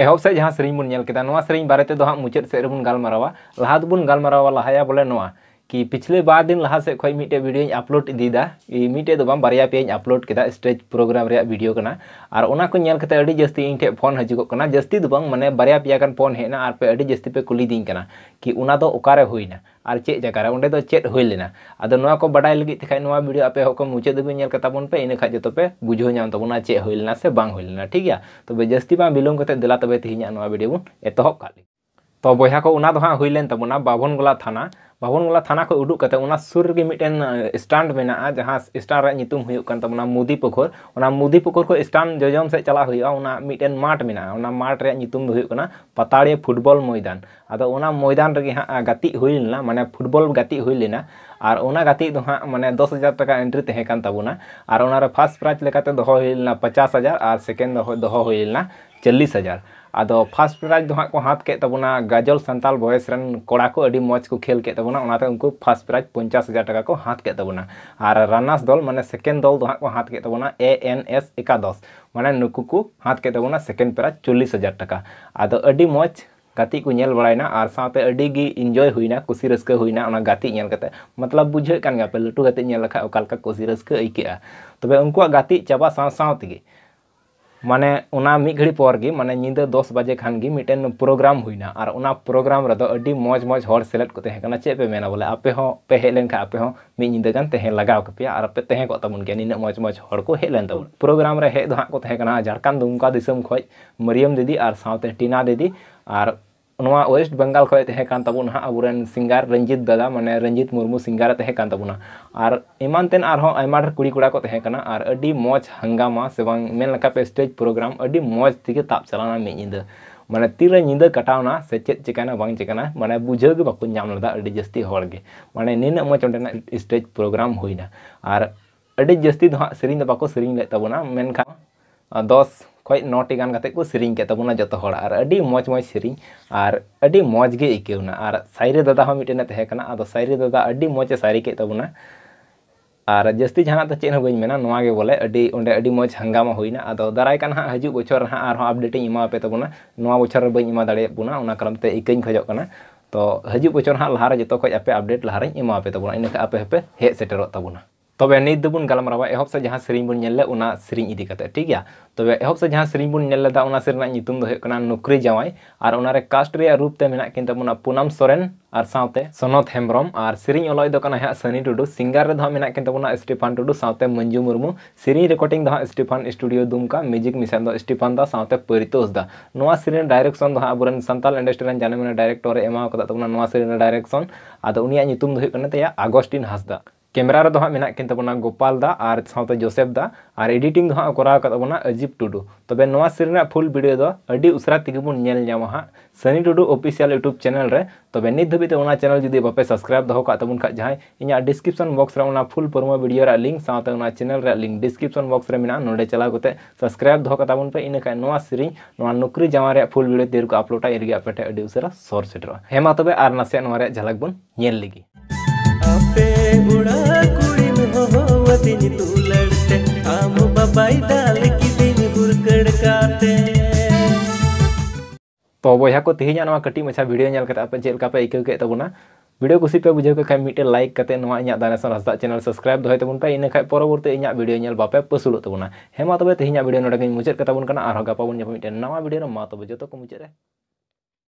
एहब से जहाँ सेरेंगे बन बारे ते दो हां मुचाद से रेबुन गलमारावा लहा दबुन गलमारावा लहाया बोले कि पिछले बार दिन लहा से खोई मीटे वीडियो अपलोड इदीदा मीटे दो तो बारया पे आपलोड केदा स्टेज प्रोग्राम भिडियो और ओना को जस्ती इन फोन हजुग जस्ती तो मैंने बारे बारया फोन हेना और पे जस्ती पे कुली कि ओना और चे जगारे ओंडे दो चेत होई लेना अदो नोआ को बडाई लगी तखाय नोआ वीडियो आपे होको मुचे तो पे इने जो तो पे बुझो न्याम तो चे होई से बांग होना ठीक है हाँ तब जस्ती बा बिलोंग कते दिला तबे तिहिना भिडियो वीडियो बुन तो बहुत को ओना दो लेन तबना बाभन गोला थाना बाबनगोला थाना को उदूक सुर मिटन स्टैंड में जहाँ स्टैंड मुदी पुखर मुदी पुखर को स्टैंड जजम सज चला मिटन माट में माट रहा पताड़े फुटबल मैदान अब मैदान रे हाँ गति हुई लेना मैंने फुटबल गति हुई लेना और ᱚᱱᱟ ᱜᱟᱛᱮᱜ ᱫᱚ ᱦᱟᱸᱜ ᱢᱟᱱᱮ ᱫᱚᱥ ᱦᱟᱡᱟᱨ ᱴᱟᱠᱟ ᱮᱱᱴᱨᱤ ᱛᱟᱦᱮᱸ ᱠᱟᱱ ᱛᱟᱵᱚᱱᱟ ᱟᱨ ᱚᱱᱟᱨᱮ ᱯᱷᱟᱥᱴ ᱯᱨᱟᱭᱤᱡᱽ ᱞᱮᱠᱟᱛᱮ ᱫᱚᱦᱚ ᱦᱩᱭ ᱞᱮᱱᱟ ᱯᱚᱪᱟᱥ ᱦᱟᱡᱟᱨ ᱟᱨ ᱥᱮᱠᱮᱱᱰ प्राइज दो हाँ को हाथ के गजल सानताल बयस कड़ा को मज़ को खेल के तबना उनाते उनको फर्स्ट प्राइज पंचाश हज़ार टाका को हाथ के और रानास दल माने सेकेंड दल दो हाँ को हाथ के ए एन एस एकादश माने नुक को हाथ के सेकेंड प्राइज चल्लिस हज़ार टाका अदो मज़ गति को नल बड़ा और साथ इनजय होना कुशी रस्क होना मतलब बुझे पे लटू गति लेखा कुशी रस्क आक तब उन गति चाबा सावसावती माने उना मिड घड़ी पर माने निंदे दस बजे खानी मिट्टन प्रोग्राम होना और उना प्रोग्राम मज मज हर सेलेक्ट को तहकना चे पे मेना बोले आपे पे हेलन आपे मिदेगान तेहे लगा कपे और आपे तेहे तबन मज मज को हेलन तब प्रोग्राम हे तो हाँ को झारखंड दुमका खज मरियम दीदी और साथ टीना दीदी और वेस्ट बंगाल खेब ना अब सिंगार रंजित दादा मैंने रंजित मुरमू सिंगार और इमान तेन और कड़ा को मज़ हंगामा से बाप स्टेज प्रोग्राम मज़ तक तप चलाना मेद निंद मैंने तीन निंद से चे चेना बा चेना मैंने बुझे बाकी जस्ती हे मैंने नीना मज़ अंटे स्टेज प्रोग्राम होना और जस्ती तो हाँ सेरी सेरी लगता दस खी गेरी तबना जो और मज़ मज़ सेरी और मज़े आईकना और सारे दादा मिट्टन अब सैरे दादा मज़े सारी कबना और जस्ती जहाँ तो चेहर बना बोले मज़ हंगामा होना अब दारायकान हाँ हजू बचर हाँ आपडेट इमापे तबना बचर बी दाड़ा कारण इक खजा तो हजू बचर हाँ लहा जो खेल आपडेट लहा इमापे तबना इनका आपे हे सेटरों तबे नित दबुन गलमरावा एहब से जहाँ सेरिंग बुन नेले इदी कते ठीक है तबे एहब से जहाँ सेरिंग बुन नेले नौकरी जावाई और कास्ट रे रूप ते मेना पूनम सोरेन और साथ सनत हेम्रम और सेरिंग अलय दो सनी टुडू सिंगार रे दा स्टीफान टुडू साथे मंजू मुर्मू सेरिंग रिकॉर्डिंग हाँ Stephen studio Dumka music mission Stephen दा साथे परितोष दा नोआ डायरेक्शन दा अबुरन संताल इंडस्ट्री जाने मेना डायरेक्टर एमा कदा तबुना डायरेक्शन आदो उनिया आगस्टिन दो हासदा કેમેરા ર દોહા મેના કીન તો બોના ગોપાલ દા આર સાઉત જોસેફ દા આર એડિટિંગ દોહા ઓકરા કા તો બોના અજીબ ટુડુ તો બે નવા સિરના ફૂલ વિડિયો દો અડી ઉસરા તીગુંન નેલ જામા હા Sunny Tudu official YouTube channel રે તો બે નિધભી તે ઓના ચેનલ જોદી બાપે સબસ્ક્રાઇબ દો કા તબન કા જહ ઇન આ ડિસ્ક્રિપ્શન બોક્સ ર ઓના ફૂલ પરમો વિડિયો રા લિંક સાઉત ઓના ચેનલ રે લિંક ડિસ્ક્રિપ્શન બોક્સ રે મેના નોડે ચલા ગતે સબસ્ક્રાઇબ દો કા તબન પે ઇને કા નવા સિરી નવા નોકરી જમા રે ફૂલ વિડિયો તેર કો અપલોડ આઈ ર ગ્યા પેટે અડી ઉસરા સોર્સ સેટ હે મા તો બે આર નાસે નવા રે ઝલક બન નેલ લીગી ಉಡಾ ಕುಡಿನ ಹೋವದಿನಿ ತೂಲಡ್ತೆ ಆಮ ಬಬಾಯಿ ದಾಲಕಿ ದಿನ ಗುರ್ಕಡ್ ಕಾತೆ तो बॉयहा को तेहे तो ना कटी मछा वीडियो नेल करते आपे जेल कापे आइके के तबना तो तो वीडियो कुसी पे बुझे के खाय लाइक करते नवा हसदा चैनल सब्सक्राइब दोय पे इन खाय परवर्ती इया वीडियो नेल बापे पसुलो तबना हेमा तबे तेहे वीडियो नोडा मुझे मुचेर करता बन नवा वीडियो मा तबे जतो को